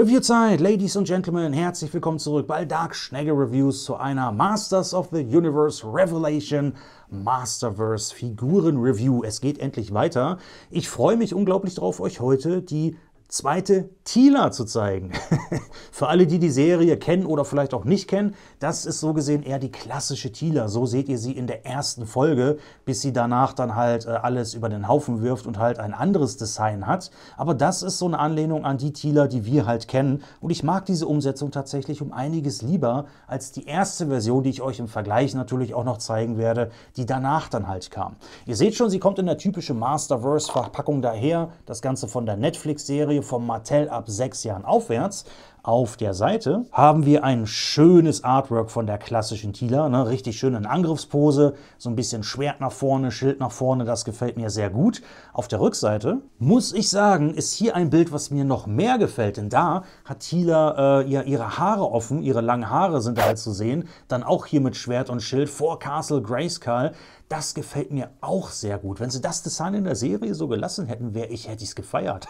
Reviewzeit, Ladies and Gentlemen, herzlich willkommen zurück bei Dark Schnegge Reviews zu einer Masters of the Universe Revelation Masterverse Figuren Review. Es geht endlich weiter. Ich freue mich unglaublich darauf, euch heute die Zweite, Tila zu zeigen. Für alle, die die Serie kennen oder vielleicht auch nicht kennen, das ist so gesehen eher die klassische Tila. So seht ihr sie in der ersten Folge, bis sie danach dann halt äh, alles über den Haufen wirft und halt ein anderes Design hat. Aber das ist so eine Anlehnung an die Tila, die wir halt kennen. Und ich mag diese Umsetzung tatsächlich um einiges lieber als die erste Version, die ich euch im Vergleich natürlich auch noch zeigen werde, die danach dann halt kam. Ihr seht schon, sie kommt in der typischen Masterverse-Verpackung daher. Das Ganze von der Netflix-Serie Serie von Mattel ab sechs Jahren aufwärts auf der Seite haben wir ein schönes Artwork von der klassischen Tila. Ne? Richtig schön in Angriffspose, so ein bisschen Schwert nach vorne, Schild nach vorne, das gefällt mir sehr gut. Auf der Rückseite, muss ich sagen, ist hier ein Bild, was mir noch mehr gefällt. Denn da hat Tila äh, ja ihre Haare offen, ihre langen Haare sind da halt zu sehen. Dann auch hier mit Schwert und Schild vor Castle Grayskull. Das gefällt mir auch sehr gut. Wenn sie das Design in der Serie so gelassen hätten, wäre ich, hätte ich es gefeiert.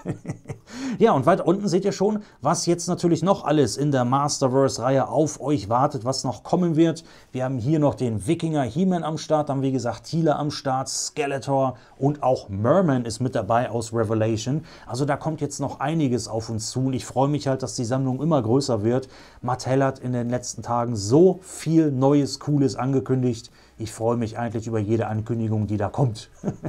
ja, und weiter unten seht ihr schon, was jetzt natürlich noch noch alles in der Masterverse-Reihe auf euch wartet, was noch kommen wird. Wir haben hier noch den Wikinger He-Man am Start, dann wie gesagt Healer am Start, Skeletor und auch Merman ist mit dabei aus Revelation. Also da kommt jetzt noch einiges auf uns zu und ich freue mich halt, dass die Sammlung immer größer wird. Mattel hat in den letzten Tagen so viel Neues, Cooles angekündigt. Ich freue mich eigentlich über jede Ankündigung, die da kommt.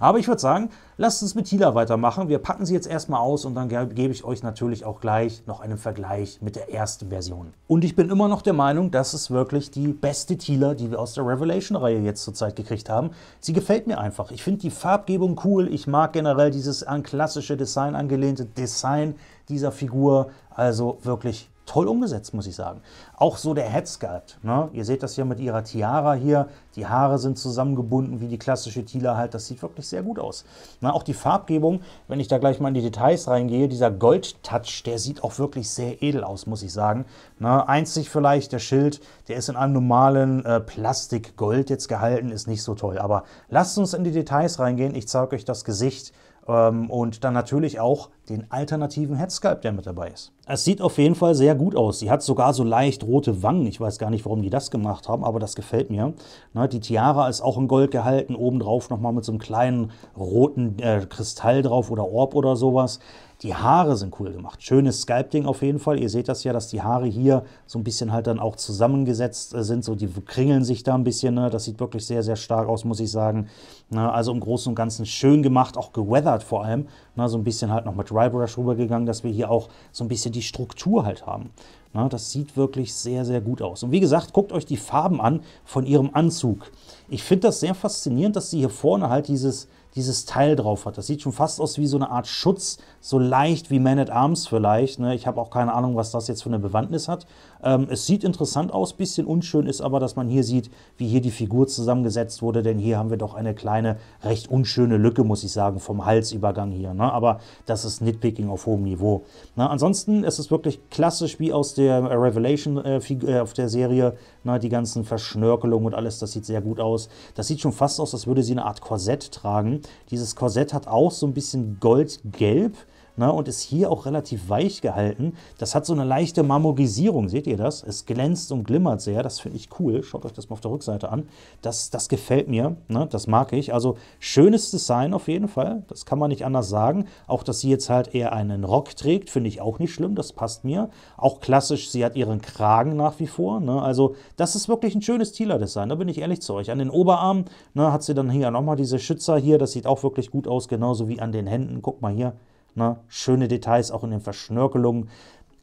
Aber ich würde sagen, lasst uns mit Tila weitermachen. Wir packen sie jetzt erstmal aus und dann gebe ich euch natürlich auch gleich noch einen Vergleich mit der ersten Version. Und ich bin immer noch der Meinung, das ist wirklich die beste Tila, die wir aus der Revelation-Reihe jetzt zurzeit gekriegt haben. Sie gefällt mir einfach. Ich finde die Farbgebung cool. Ich mag generell dieses an klassische Design angelehnte Design dieser Figur. Also wirklich toll umgesetzt, muss ich sagen. Auch so der Headsculpt. Ne? Ihr seht das ja mit ihrer Tiara hier. Die Haare sind zusammengebunden wie die klassische Tila halt. Das sieht wirklich sehr gut aus. Ne? Auch die Farbgebung, wenn ich da gleich mal in die Details reingehe, dieser Gold-Touch, der sieht auch wirklich sehr edel aus, muss ich sagen. Ne? Einzig vielleicht der Schild, der ist in einem normalen äh, Plastik-Gold jetzt gehalten, ist nicht so toll. Aber lasst uns in die Details reingehen. Ich zeige euch das Gesicht. Ähm, und dann natürlich auch den alternativen Headsculpt, der mit dabei ist. Es sieht auf jeden Fall sehr gut aus. Sie hat sogar so leicht rote Wangen. Ich weiß gar nicht, warum die das gemacht haben, aber das gefällt mir. Ne, die Tiara ist auch in Gold gehalten, obendrauf nochmal mit so einem kleinen roten äh, Kristall drauf oder Orb oder sowas. Die Haare sind cool gemacht. Schönes Sculpting auf jeden Fall. Ihr seht das ja, dass die Haare hier so ein bisschen halt dann auch zusammengesetzt äh, sind. So, die kringeln sich da ein bisschen. Ne? Das sieht wirklich sehr, sehr stark aus, muss ich sagen. Ne? Also im Großen und Ganzen schön gemacht, auch geweathert vor allem. Ne? So ein bisschen halt noch mit Drybrush rübergegangen, dass wir hier auch so ein bisschen die Struktur halt haben. Na, ne? das sieht wirklich sehr, sehr gut aus. Und wie gesagt, guckt euch die Farben an von ihrem Anzug. Ich finde das sehr faszinierend, dass sie hier vorne halt dieses dieses Teil drauf hat. Das sieht schon fast aus wie so eine Art Schutz, so leicht wie Man at Arms vielleicht. Ne? Ich habe auch keine Ahnung, was das jetzt für eine Bewandtnis hat. Ähm, es sieht interessant aus, bisschen unschön ist aber, dass man hier sieht, wie hier die Figur zusammengesetzt wurde, denn hier haben wir doch eine kleine, recht unschöne Lücke, muss ich sagen, vom Halsübergang hier. Ne? Aber das ist Nitpicking auf hohem Niveau. Ne? Ansonsten ist es wirklich klassisch wie aus der Revelation äh, äh auf der Serie na, die ganzen Verschnörkelungen und alles, das sieht sehr gut aus. Das sieht schon fast aus, als würde sie eine Art Korsett tragen. Dieses Korsett hat auch so ein bisschen goldgelb ne, und ist hier auch relativ weich gehalten. Das hat so eine leichte Marmorisierung, seht ihr das? Es glänzt und glimmert sehr, das finde ich cool. Schaut euch das mal auf der Rückseite an. Das, das gefällt mir, ne, das mag ich. Also schönes Design auf jeden Fall, das kann man nicht anders sagen. Auch, dass sie jetzt halt eher einen Rock trägt, finde ich auch nicht schlimm, das passt mir. Auch klassisch, sie hat ihren Kragen nach wie vor. Ne? Also das ist wirklich ein schönes Thieler-Design, da bin ich ehrlich zu euch. An den Oberarmen ne, hat sie dann hier nochmal diese Schützer hier, das sieht auch wirklich gut aus, genauso wie an den Händen. Guck mal hier, Ne? Schöne Details auch in den Verschnörkelungen.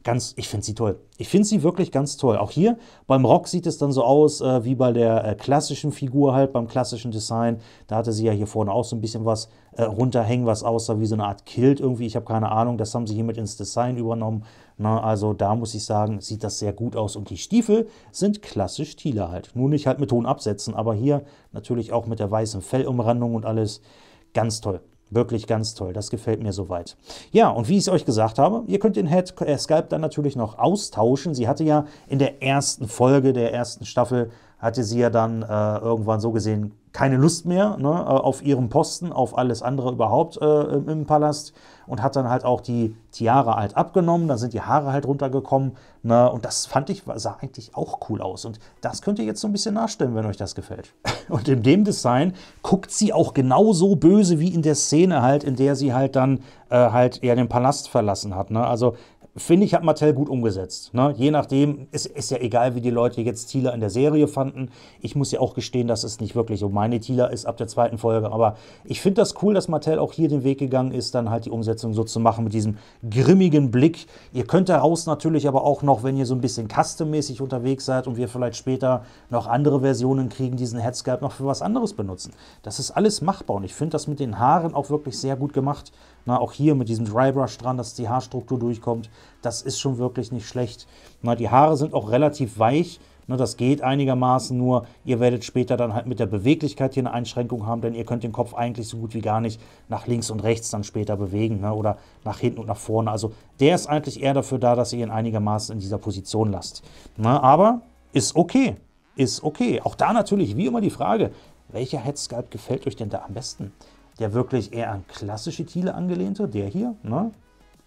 Ganz, ich finde sie toll. Ich finde sie wirklich ganz toll. Auch hier beim Rock sieht es dann so aus äh, wie bei der äh, klassischen Figur halt, beim klassischen Design. Da hatte sie ja hier vorne auch so ein bisschen was äh, runterhängen, was aussah wie so eine Art Kilt irgendwie. Ich habe keine Ahnung, das haben sie hiermit ins Design übernommen. Na, ne? also da muss ich sagen, sieht das sehr gut aus. Und die Stiefel sind klassisch Thiele halt. Nur nicht halt mit hohen Absätzen, aber hier natürlich auch mit der weißen Fellumrandung und alles. Ganz toll. Wirklich ganz toll, das gefällt mir soweit. Ja, und wie ich es euch gesagt habe, ihr könnt den Head äh, Skype dann natürlich noch austauschen. Sie hatte ja in der ersten Folge der ersten Staffel, hatte sie ja dann äh, irgendwann so gesehen keine Lust mehr ne, äh, auf ihrem Posten, auf alles andere überhaupt äh, im Palast und hat dann halt auch die Tiara halt abgenommen, dann sind die Haare halt runtergekommen ne, und das fand ich, sah eigentlich auch cool aus und das könnt ihr jetzt so ein bisschen nachstellen, wenn euch das gefällt. Und in dem Design guckt sie auch genauso böse wie in der Szene halt, in der sie halt dann äh, halt eher den Palast verlassen hat. Ne? Also finde ich, hat Mattel gut umgesetzt. Ne? Je nachdem, es ist, ja egal, wie die Leute jetzt Thieler in der Serie fanden. Ich muss ja auch gestehen, dass es nicht wirklich um meine Thieler ist ab der zweiten Folge. Aber ich finde das cool, dass Mattel auch hier den Weg gegangen ist, dann halt die Umsetzung so zu machen mit diesem grimmigen Blick. Ihr könnt daraus natürlich aber auch noch, wenn ihr so ein bisschen custom-mäßig unterwegs seid und wir vielleicht später noch andere Versionen kriegen, diesen Headscalp noch für was anderes benutzen. Das ist alles machbar und ich finde das mit den Haaren auch wirklich sehr gut gemacht. Na, auch hier mit diesem Drybrush dran, dass die Haarstruktur durchkommt, das ist schon wirklich nicht schlecht. Na, die Haare sind auch relativ weich, das geht einigermaßen, nur ihr werdet später dann halt mit der Beweglichkeit hier eine Einschränkung haben, denn ihr könnt den Kopf eigentlich so gut wie gar nicht nach links und rechts dann später bewegen ne? oder nach hinten und nach vorne. Also der ist eigentlich eher dafür da, dass ihr ihn einigermaßen in dieser Position lasst. Ne? Aber ist okay, ist okay. Auch da natürlich wie immer die Frage, welcher Head Sculpt gefällt euch denn da am besten? der wirklich eher an klassische Thiele angelehnte, der hier, ne?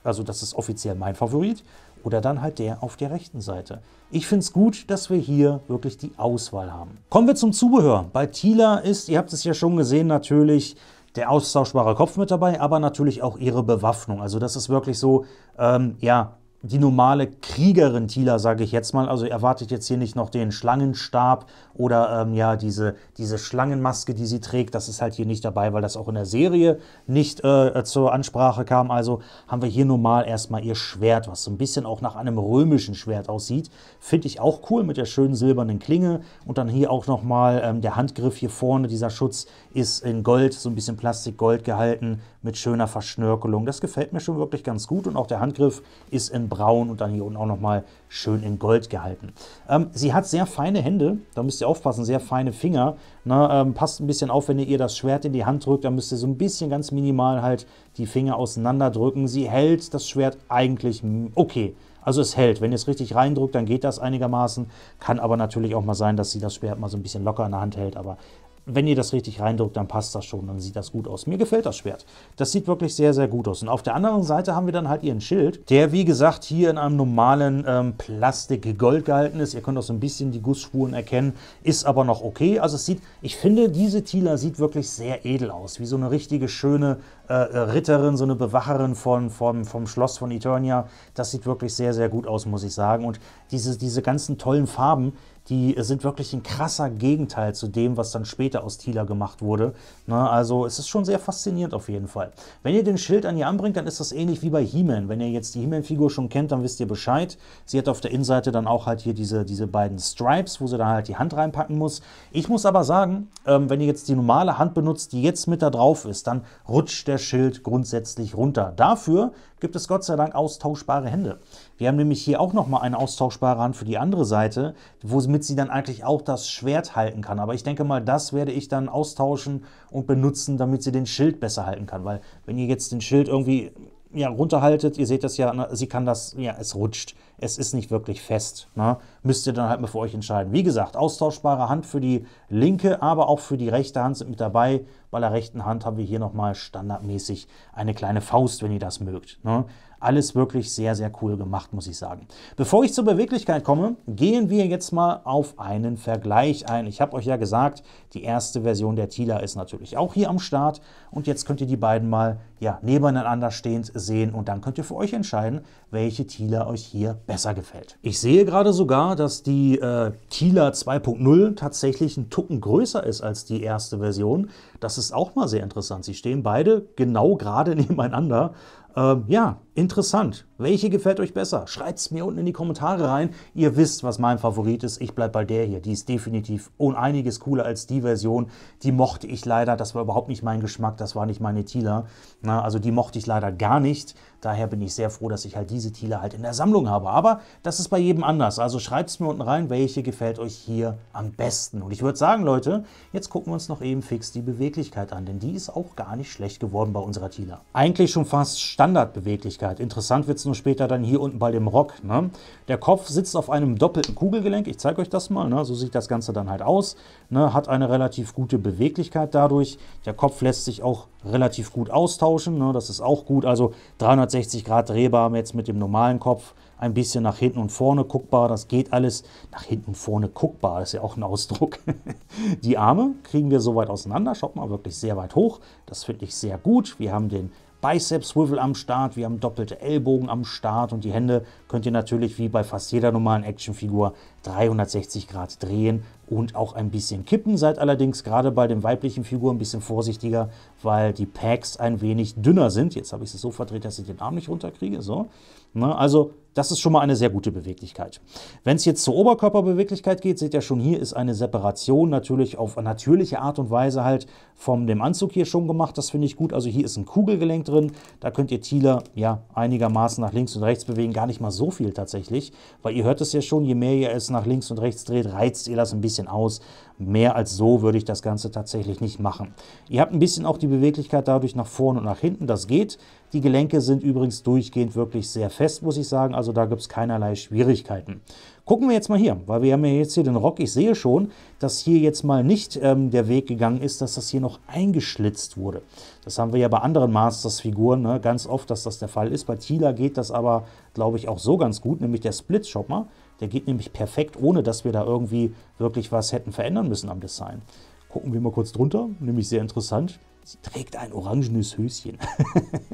also das ist offiziell mein Favorit, oder dann halt der auf der rechten Seite. Ich finde es gut, dass wir hier wirklich die Auswahl haben. Kommen wir zum Zubehör. Bei Thiele ist, ihr habt es ja schon gesehen, natürlich der austauschbare Kopf mit dabei, aber natürlich auch ihre Bewaffnung. Also das ist wirklich so, ähm, ja, die normale Kriegerin Tila, sage ich jetzt mal. Also erwartet jetzt hier nicht noch den Schlangenstab oder ähm, ja diese, diese Schlangenmaske, die sie trägt. Das ist halt hier nicht dabei, weil das auch in der Serie nicht äh, äh zur Ansprache kam. Also haben wir hier normal erstmal ihr Schwert, was so ein bisschen auch nach einem römischen Schwert aussieht. Finde ich auch cool mit der schönen silbernen Klinge und dann hier auch nochmal ähm, der Handgriff hier vorne, dieser Schutz ist in Gold, so ein bisschen Plastikgold gehalten, mit schöner Verschnörkelung. Das gefällt mir schon wirklich ganz gut und auch der Handgriff ist in braun und dann hier unten auch nochmal schön in Gold gehalten. Ähm, sie hat sehr feine Hände, da müsst ihr aufpassen, sehr feine Finger. Na, ähm, passt ein bisschen auf, wenn ihr ihr das Schwert in die Hand drückt, dann müsst ihr so ein bisschen ganz minimal halt die Finger auseinanderdrücken. Sie hält das Schwert eigentlich okay. Also es hält. Wenn ihr es richtig reindrückt, dann geht das einigermaßen. Kann aber natürlich auch mal sein, dass sie das Schwert mal so ein bisschen locker in der Hand hält. Aber wenn ihr das richtig reindrückt, dann passt das schon, dann sieht das gut aus. Mir gefällt das Schwert. Das sieht wirklich sehr, sehr gut aus. Und auf der anderen Seite haben wir dann halt ihren Schild, der wie gesagt hier in einem normalen ähm, Plastik-Gold gehalten ist. Ihr könnt auch so ein bisschen die Gussspuren erkennen, ist aber noch okay. Also es sieht, ich finde, diese Tila sieht wirklich sehr edel aus, wie so eine richtige schöne äh, äh Ritterin, so eine Bewacherin von, vom, vom Schloss von Eternia. Das sieht wirklich sehr, sehr gut aus, muss ich sagen. Und diese, diese ganzen tollen Farben, die sind wirklich ein krasser Gegenteil zu dem, was dann später aus Thieler gemacht wurde. Ne, also es ist schon sehr faszinierend auf jeden Fall. Wenn ihr den Schild an ihr anbringt, dann ist das ähnlich wie bei He-Man. Wenn ihr jetzt die He-Man-Figur schon kennt, dann wisst ihr Bescheid. Sie hat auf der Innenseite dann auch halt hier diese, diese beiden Stripes, wo sie dann halt die Hand reinpacken muss. Ich muss aber sagen, ähm, wenn ihr jetzt die normale Hand benutzt, die jetzt mit da drauf ist, dann rutscht der Schild grundsätzlich runter. Dafür gibt es Gott sei Dank austauschbare Hände. Wir haben nämlich hier auch nochmal eine austauschbare Hand für die andere Seite, womit sie dann eigentlich auch das Schwert halten kann. Aber ich denke mal, das werde ich dann austauschen und benutzen, damit sie den Schild besser halten kann. Weil wenn ihr jetzt den Schild irgendwie ja, runterhaltet, ihr seht das ja, ne, sie kann das, ja, es rutscht. Es ist nicht wirklich fest. Ne? müsst ihr dann halt mal für euch entscheiden. Wie gesagt, austauschbare Hand für die linke, aber auch für die rechte Hand sind mit dabei. Bei der rechten Hand haben wir hier nochmal standardmäßig eine kleine Faust, wenn ihr das mögt. Ne? Alles wirklich sehr, sehr cool gemacht, muss ich sagen. Bevor ich zur Beweglichkeit komme, gehen wir jetzt mal auf einen Vergleich ein. Ich habe euch ja gesagt, die erste Version der Tila ist natürlich auch hier am Start. Und jetzt könnt ihr die beiden mal ja, nebeneinander stehend sehen. Und dann könnt ihr für euch entscheiden, welche Tila euch hier besser gefällt. Ich sehe gerade sogar, dass die äh, Kieler 2.0 tatsächlich einen Tucken größer ist als die erste Version. Das ist auch mal sehr interessant. Sie stehen beide genau gerade nebeneinander. Ähm, ja, interessant. Welche gefällt euch besser? Schreibt es mir unten in die Kommentare rein. Ihr wisst, was mein Favorit ist. Ich bleibe bei der hier. Die ist definitiv um einiges cooler als die Version. Die mochte ich leider. Das war überhaupt nicht mein Geschmack. Das war nicht meine Tila. also die mochte ich leider gar nicht. Daher bin ich sehr froh, dass ich halt diese Thiele halt in der Sammlung habe. Aber das ist bei jedem anders. Also schreibt es mir unten rein, welche gefällt euch hier am besten. Und ich würde sagen, Leute, jetzt gucken wir uns noch eben fix die Beweglichkeit an, denn die ist auch gar nicht schlecht geworden bei unserer Thiele. Eigentlich schon fast Standardbeweglichkeit. Interessant wird es nur später dann hier unten bei dem Rock. Ne? Der Kopf sitzt auf einem doppelten Kugelgelenk. Ich zeige euch das mal. Ne? So sieht das Ganze dann halt aus. Ne? Hat eine relativ gute Beweglichkeit dadurch. Der Kopf lässt sich auch relativ gut austauschen. Ne? Das ist auch gut. Also 300 360 Grad drehbar jetzt mit dem normalen Kopf, ein bisschen nach hinten und vorne guckbar, das geht alles. Nach hinten und vorne guckbar ist ja auch ein Ausdruck. Die Arme kriegen wir so weit auseinander, schaut mal wirklich sehr weit hoch, das finde ich sehr gut. Wir haben den Bicep swivel am Start, wir haben doppelte Ellbogen am Start und die Hände könnt ihr natürlich wie bei fast jeder normalen Actionfigur 360 Grad drehen und auch ein bisschen kippen. Seid allerdings gerade bei den weiblichen Figuren ein bisschen vorsichtiger, weil die Packs ein wenig dünner sind. Jetzt habe ich es so verdreht, dass ich den Arm nicht runterkriege. So. Na, also das ist schon mal eine sehr gute Beweglichkeit. Wenn es jetzt zur Oberkörperbeweglichkeit geht, seht ihr schon, hier ist eine Separation natürlich auf natürliche Art und Weise halt von dem Anzug hier schon gemacht. Das finde ich gut. Also hier ist ein Kugelgelenk drin. Da könnt ihr Thieler ja einigermaßen nach links und rechts bewegen. Gar nicht mal so viel tatsächlich, weil ihr hört es ja schon, je mehr ihr es nach links und rechts dreht, reizt ihr das ein bisschen aus. Mehr als so würde ich das Ganze tatsächlich nicht machen. Ihr habt ein bisschen auch die Beweglichkeit dadurch nach vorne und nach hinten, das geht. Die Gelenke sind übrigens durchgehend wirklich sehr fest, muss ich sagen. Also da gibt es keinerlei Schwierigkeiten. Gucken wir jetzt mal hier, weil wir haben ja jetzt hier den Rock. Ich sehe schon, dass hier jetzt mal nicht ähm, der Weg gegangen ist, dass das hier noch eingeschlitzt wurde. Das haben wir ja bei anderen Masters-Figuren ne, ganz oft, dass das der Fall ist. Bei Tila geht das aber, glaube ich, auch so ganz gut, nämlich der Split, schaut mal. Der geht nämlich perfekt, ohne dass wir da irgendwie wirklich was hätten verändern müssen am Design. Gucken wir mal kurz drunter, nämlich sehr interessant. Sie trägt ein orangenes Höschen.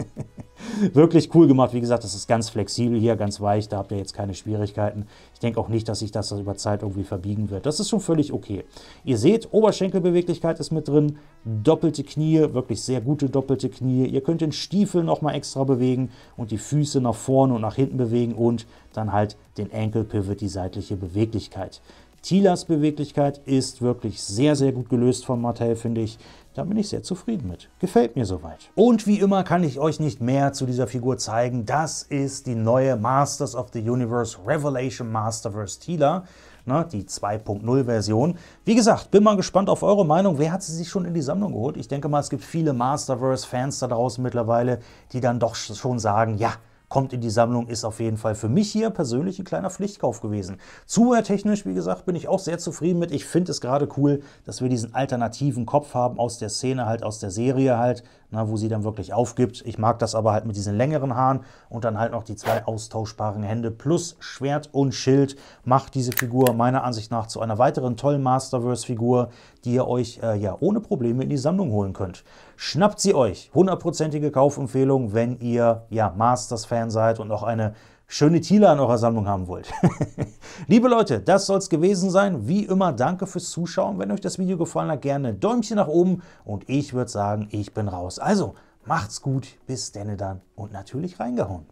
Wirklich cool gemacht. Wie gesagt, das ist ganz flexibel hier, ganz weich. Da habt ihr jetzt keine Schwierigkeiten. Ich denke auch nicht, dass sich das über Zeit irgendwie verbiegen wird. Das ist schon völlig okay. Ihr seht, Oberschenkelbeweglichkeit ist mit drin. Doppelte Knie, wirklich sehr gute doppelte Knie. Ihr könnt den Stiefel nochmal extra bewegen und die Füße nach vorne und nach hinten bewegen und dann halt den Ankle die seitliche Beweglichkeit. Tilas Beweglichkeit ist wirklich sehr, sehr gut gelöst von Martell, finde ich. Da bin ich sehr zufrieden mit. Gefällt mir soweit. Und wie immer kann ich euch nicht mehr zu dieser Figur zeigen. Das ist die neue Masters of the Universe Revelation Masterverse Tila ne, die 2.0-Version. Wie gesagt, bin mal gespannt auf eure Meinung. Wer hat sie sich schon in die Sammlung geholt? Ich denke mal, es gibt viele Masterverse-Fans da draußen mittlerweile, die dann doch schon sagen, ja, kommt in die Sammlung, ist auf jeden Fall für mich hier persönlich ein kleiner Pflichtkauf gewesen. Zubehörtechnisch, wie gesagt, bin ich auch sehr zufrieden mit. Ich finde es gerade cool, dass wir diesen alternativen Kopf haben aus der Szene, halt aus der Serie halt, na, ne, wo sie dann wirklich aufgibt. Ich mag das aber halt mit diesen längeren Haaren und dann halt noch die zwei austauschbaren Hände plus Schwert und Schild macht diese Figur meiner Ansicht nach zu einer weiteren tollen Masterverse-Figur, die ihr euch äh, ja ohne Probleme in die Sammlung holen könnt. Schnappt sie euch. Hundertprozentige Kaufempfehlung, wenn ihr ja, Masters-Fan seid und auch eine schöne Tila an eurer Sammlung haben wollt. Liebe Leute, das soll es gewesen sein. Wie immer, danke fürs Zuschauen. Wenn euch das Video gefallen hat, gerne ein Däumchen nach oben und ich würde sagen, ich bin raus. Also, macht's gut, bis denne dann und natürlich reingehauen.